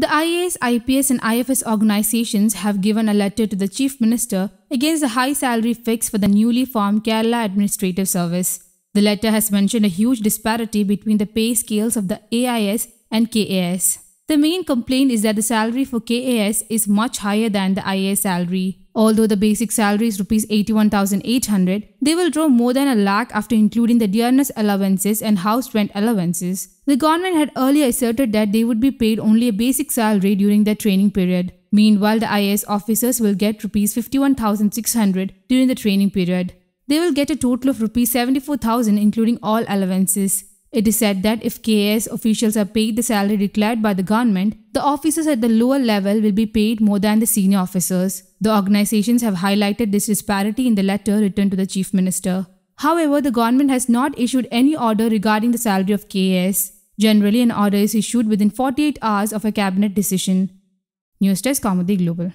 The IAS, IPS, and IFS organizations have given a letter to the Chief Minister against the high salary fix for the newly formed Kerala Administrative Service. The letter has mentioned a huge disparity between the pay scales of the AIS and KAS. The main complaint is that the salary for KAS is much higher than the IAS salary. Although the basic salary is rupees 81,800, they will draw more than a lakh after including the dearness allowances and house rent allowances. The government had earlier asserted that they would be paid only a basic salary during their training period. Meanwhile, the IS officers will get rupees 51,600 during the training period. They will get a total of rupees 74,000 including all allowances. It is said that if KS officials are paid the salary declared by the government, the officers at the lower level will be paid more than the senior officers. The organizations have highlighted this disparity in the letter written to the chief minister. However, the government has not issued any order regarding the salary of KS. Generally, an order is issued within 48 hours of a cabinet decision. News Desk Comedy Global.